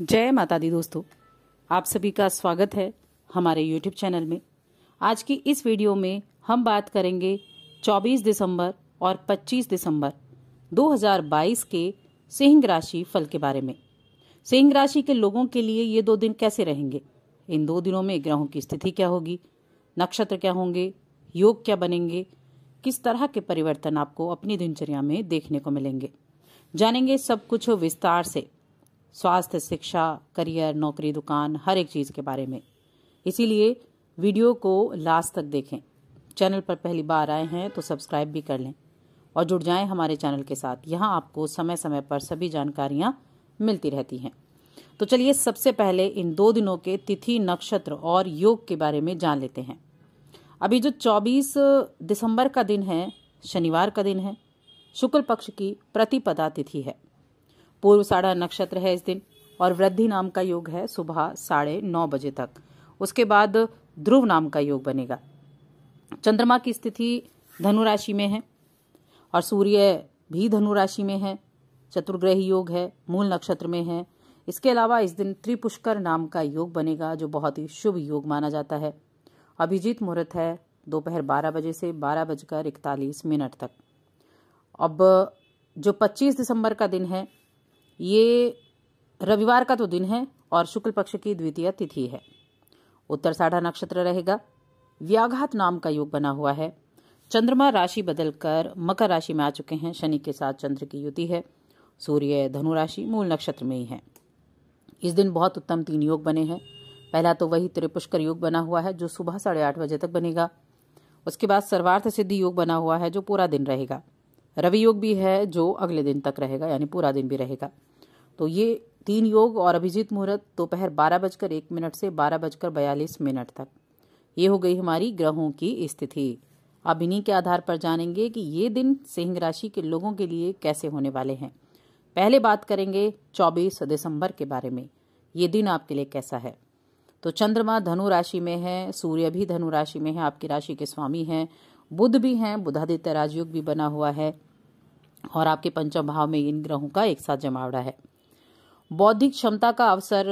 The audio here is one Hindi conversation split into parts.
जय माता दी दोस्तों आप सभी का स्वागत है हमारे YouTube चैनल में आज की इस वीडियो में हम बात करेंगे 24 दिसंबर और 25 दिसंबर 2022 के सिंह राशि फल के बारे में सिंह राशि के लोगों के लिए ये दो दिन कैसे रहेंगे इन दो दिनों में ग्रहों की स्थिति क्या होगी नक्षत्र क्या होंगे योग क्या बनेंगे किस तरह के परिवर्तन आपको अपनी दिनचर्या में देखने को मिलेंगे जानेंगे सब कुछ विस्तार से स्वास्थ्य शिक्षा करियर नौकरी दुकान हर एक चीज़ के बारे में इसीलिए वीडियो को लास्ट तक देखें चैनल पर पहली बार आए हैं तो सब्सक्राइब भी कर लें और जुड़ जाएं हमारे चैनल के साथ यहाँ आपको समय समय पर सभी जानकारियाँ मिलती रहती हैं तो चलिए सबसे पहले इन दो दिनों के तिथि नक्षत्र और योग के बारे में जान लेते हैं अभी जो 24 दिसंबर का दिन है शनिवार का दिन है शुक्ल पक्ष की प्रतिपदा तिथि है पूर्व साढ़ा नक्षत्र है इस दिन और वृद्धि नाम का योग है सुबह साढ़े नौ बजे तक उसके बाद ध्रुव नाम का योग बनेगा चंद्रमा की स्थिति धनु राशि में है और सूर्य भी धनु राशि में है चतुर्ग्रही योग है मूल नक्षत्र में है इसके अलावा इस दिन त्रिपुष्कर नाम का योग बनेगा जो बहुत ही शुभ योग माना जाता है अभिजीत मुहूर्त है दोपहर बारह बजे से बारह बजकर इकतालीस मिनट तक अब जो पच्चीस दिसंबर का दिन है ये रविवार का तो दिन है और शुक्ल पक्ष की द्वितीय तिथि है उत्तर साढ़ा नक्षत्र रहेगा व्याघात नाम का योग बना हुआ है चंद्रमा राशि बदलकर मकर राशि में आ चुके हैं शनि के साथ चंद्र की युति है सूर्य धनु राशि मूल नक्षत्र में ही है इस दिन बहुत उत्तम तीन योग बने हैं पहला तो वही त्रिपुष्कर योग बना हुआ है जो सुबह साढ़े आठ बजे तक बनेगा उसके बाद सर्वार्थ सिद्धि योग बना हुआ है जो पूरा दिन रहेगा रवि योग भी है जो अगले दिन तक रहेगा यानी पूरा दिन भी रहेगा तो ये तीन योग और अभिजीत मुहूर्त दोपहर बारह बजकर एक मिनट से बारह बजकर बयालीस मिनट तक ये हो गई हमारी ग्रहों की स्थिति अब इन्हीं के आधार पर जानेंगे कि ये दिन सिंह राशि के लोगों के लिए कैसे होने वाले हैं पहले बात करेंगे 24 दिसंबर के बारे में ये दिन आपके लिए कैसा है तो चंद्रमा धनु राशि में है सूर्य भी धनु राशि में है आपकी राशि के स्वामी हैं बुध भी हैं बुधादित्य राजयोग भी बना हुआ है और आपके पंचम भाव में इन ग्रहों का एक साथ जमावड़ा है बौद्धिक क्षमता का अवसर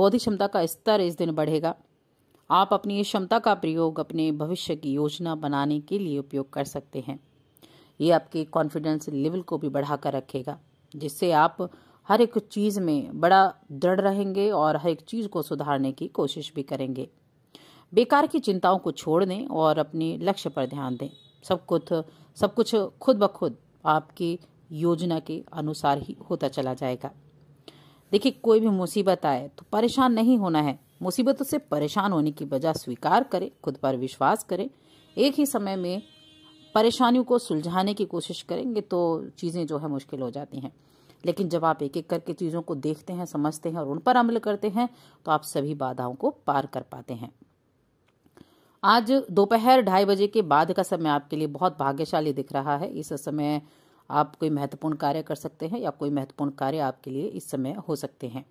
बौद्धिक क्षमता का स्तर इस दिन बढ़ेगा आप अपनी इस क्षमता का प्रयोग अपने भविष्य की योजना बनाने के लिए उपयोग कर सकते हैं ये आपके कॉन्फिडेंस लेवल को भी बढ़ाकर रखेगा जिससे आप हर एक चीज़ में बड़ा दृढ़ रहेंगे और हर एक चीज़ को सुधारने की कोशिश भी करेंगे बेकार की चिंताओं को छोड़ दें और अपने लक्ष्य पर ध्यान दें सब कुछ सब कुछ खुद ब खुद आपके योजना के अनुसार ही होता चला जाएगा देखिए कोई भी मुसीबत आए तो परेशान नहीं होना है मुसीबतों से परेशान होने की बजाय स्वीकार करें खुद पर विश्वास करें एक ही समय में परेशानियों को सुलझाने की कोशिश करेंगे तो चीज़ें जो है मुश्किल हो जाती हैं लेकिन जब आप एक एक करके चीज़ों को देखते हैं समझते हैं और उन पर अमल करते हैं तो आप सभी बाधाओं को पार कर पाते हैं आज दोपहर ढाई बजे के बाद का समय आपके लिए बहुत भाग्यशाली दिख रहा है इस समय आप कोई महत्वपूर्ण कार्य कर सकते हैं या कोई महत्वपूर्ण कार्य आपके लिए इस समय हो सकते हैं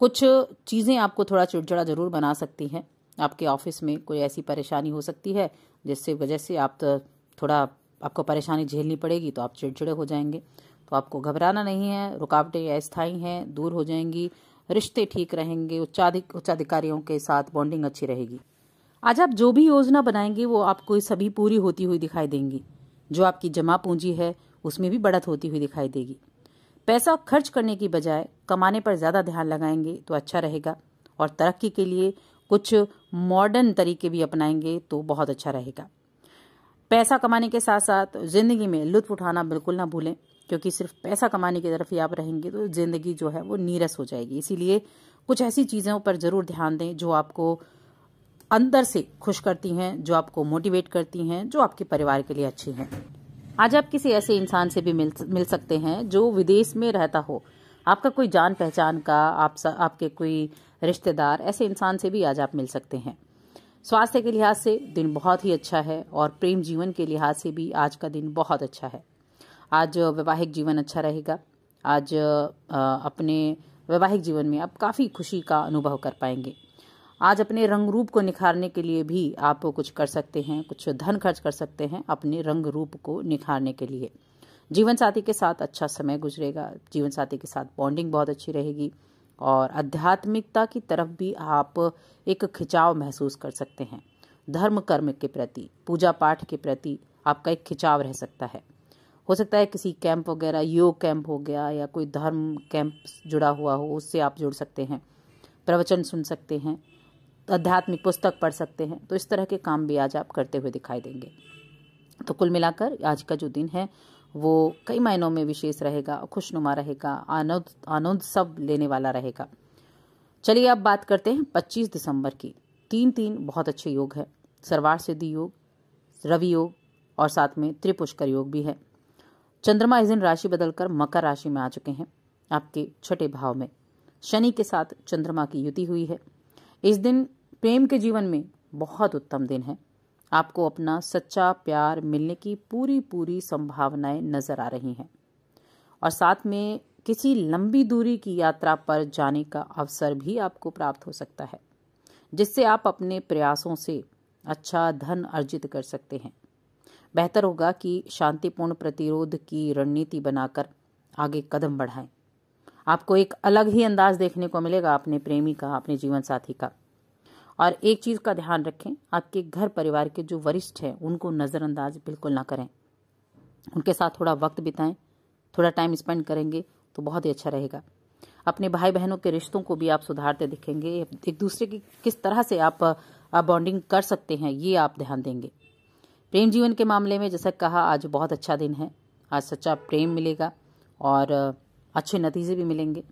कुछ चीज़ें आपको थोड़ा चिड़चिड़ा जरूर बना सकती हैं आपके ऑफिस में कोई ऐसी परेशानी हो सकती है जिससे वजह से आप तो थोड़ा आपको परेशानी झेलनी पड़ेगी तो आप चिड़चिड़े हो जाएंगे तो आपको घबराना नहीं है रुकावटें अस्थायी हैं दूर हो जाएंगी रिश्ते ठीक रहेंगे उच्चाधिक उच्चाधिकारियों के साथ बॉन्डिंग अच्छी रहेगी आज आप जो भी योजना बनाएंगे वो आपको सभी पूरी होती हुई दिखाई देंगी जो आपकी जमा पूंजी है उसमें भी बढ़त होती हुई दिखाई देगी पैसा खर्च करने की बजाय कमाने पर ज़्यादा ध्यान लगाएंगे तो अच्छा रहेगा और तरक्की के लिए कुछ मॉडर्न तरीके भी अपनाएंगे तो बहुत अच्छा रहेगा पैसा कमाने के साथ साथ ज़िंदगी में लुत्फ उठाना बिल्कुल ना भूलें क्योंकि सिर्फ पैसा कमाने की तरफ ही आप रहेंगे तो ज़िंदगी जो है वो नीरस हो जाएगी इसीलिए कुछ ऐसी चीज़ों पर ज़रूर ध्यान दें जो आपको अंदर से खुश करती हैं जो आपको मोटिवेट करती हैं जो आपके परिवार के लिए अच्छी हैं आज आप किसी ऐसे इंसान से भी मिल मिल सकते हैं जो विदेश में रहता हो आपका कोई जान पहचान का आप सा, आपके कोई रिश्तेदार ऐसे इंसान से भी आज आप मिल सकते हैं स्वास्थ्य के लिहाज से दिन बहुत ही अच्छा है और प्रेम जीवन के लिहाज से भी आज का दिन बहुत अच्छा है आज वैवाहिक जीवन अच्छा रहेगा आज अपने वैवाहिक जीवन में आप काफ़ी खुशी का अनुभव कर पाएंगे आज अपने रंग रूप को निखारने के लिए भी आप कुछ कर सकते हैं कुछ धन खर्च कर सकते हैं अपने रंग रूप को निखारने के लिए जीवन साथी के साथ अच्छा समय गुजरेगा जीवन साथी के साथ बॉन्डिंग बहुत अच्छी रहेगी और आध्यात्मिकता की तरफ भी आप एक खिंचाव महसूस कर सकते हैं धर्म कर्म के प्रति पूजा पाठ के प्रति आपका एक खिंचाव रह सकता है हो सकता है किसी कैंप वगैरह योग कैंप हो गया या कोई धर्म कैंप जुड़ा हुआ हो उससे आप जुड़ सकते हैं प्रवचन सुन सकते हैं आध्यात्मिक पुस्तक पढ़ सकते हैं तो इस तरह के काम भी आज आप करते हुए दिखाई देंगे तो कुल मिलाकर आज का जो दिन है वो कई मायनों में विशेष रहेगा खुशनुमा रहेगा आनंद आनंद सब लेने वाला रहेगा चलिए अब बात करते हैं 25 दिसंबर की तीन तीन बहुत अच्छे योग है सर्वार सिद्धि योग रवि योग और साथ में त्रिपुष्कर योग भी है चंद्रमा इस दिन राशि बदलकर मकर राशि में आ चुके हैं आपके छठे भाव में शनि के साथ चंद्रमा की युति हुई है इस दिन प्रेम के जीवन में बहुत उत्तम दिन है आपको अपना सच्चा प्यार मिलने की पूरी पूरी संभावनाएं नजर आ रही हैं और साथ में किसी लंबी दूरी की यात्रा पर जाने का अवसर भी आपको प्राप्त हो सकता है जिससे आप अपने प्रयासों से अच्छा धन अर्जित कर सकते हैं बेहतर होगा कि शांतिपूर्ण प्रतिरोध की रणनीति बनाकर आगे कदम बढ़ाएं आपको एक अलग ही अंदाज देखने को मिलेगा अपने प्रेमी का अपने जीवन साथी का और एक चीज़ का ध्यान रखें आपके घर परिवार के जो वरिष्ठ हैं उनको नज़रअंदाज बिल्कुल ना करें उनके साथ थोड़ा वक्त बिताएं थोड़ा टाइम स्पेंड करेंगे तो बहुत ही अच्छा रहेगा अपने भाई बहनों के रिश्तों को भी आप सुधारते दिखेंगे एक दूसरे की किस तरह से आप, बॉन्डिंग कर सकते हैं ये आप ध्यान देंगे प्रेम जीवन के मामले में जैसा कहा आज बहुत अच्छा दिन है आज सच्चा प्रेम मिलेगा और अच्छे नतीजे भी मिलेंगे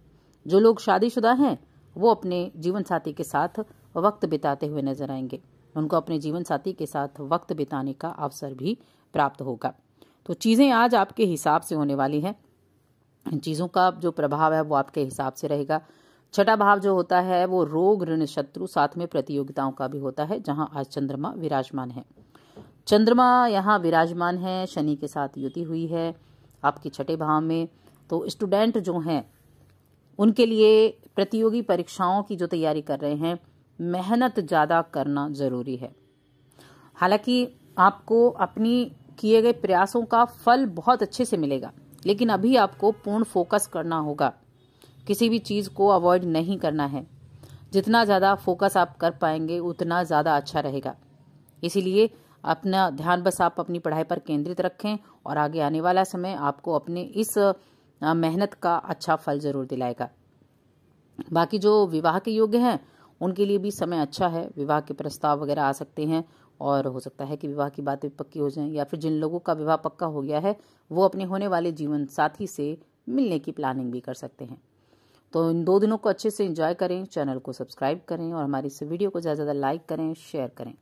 जो लोग शादीशुदा हैं वो अपने जीवन साथी के साथ वक्त बिताते हुए नजर आएंगे उनको अपने जीवन साथी के साथ वक्त बिताने का अवसर भी प्राप्त होगा तो चीज़ें आज आपके हिसाब से होने वाली हैं इन चीज़ों का जो प्रभाव है वो आपके हिसाब से रहेगा छठा भाव जो होता है वो रोग ऋण शत्रु साथ में प्रतियोगिताओं का भी होता है जहां आज चंद्रमा विराजमान है चंद्रमा यहाँ विराजमान है शनि के साथ युति हुई है आपके छठे भाव में तो स्टूडेंट जो हैं उनके लिए प्रतियोगी परीक्षाओं की जो तैयारी कर रहे हैं मेहनत ज़्यादा करना ज़रूरी है हालांकि आपको अपनी किए गए प्रयासों का फल बहुत अच्छे से मिलेगा लेकिन अभी आपको पूर्ण फोकस करना होगा किसी भी चीज़ को अवॉइड नहीं करना है जितना ज़्यादा फोकस आप कर पाएंगे उतना ज़्यादा अच्छा रहेगा इसीलिए अपना ध्यान बस आप अपनी पढ़ाई पर केंद्रित रखें और आगे आने वाला समय आपको अपने इस मेहनत का अच्छा फल ज़रूर दिलाएगा बाकी जो विवाह के योग्य हैं उनके लिए भी समय अच्छा है विवाह के प्रस्ताव वगैरह आ सकते हैं और हो सकता है कि विवाह की बातें पक्की हो जाएं या फिर जिन लोगों का विवाह पक्का हो गया है वो अपने होने वाले जीवन साथी से मिलने की प्लानिंग भी कर सकते हैं तो इन दो दिनों को अच्छे से इंजॉय करें चैनल को सब्सक्राइब करें और हमारी इस वीडियो को ज़्यादा से ज़्यादा लाइक करें शेयर करें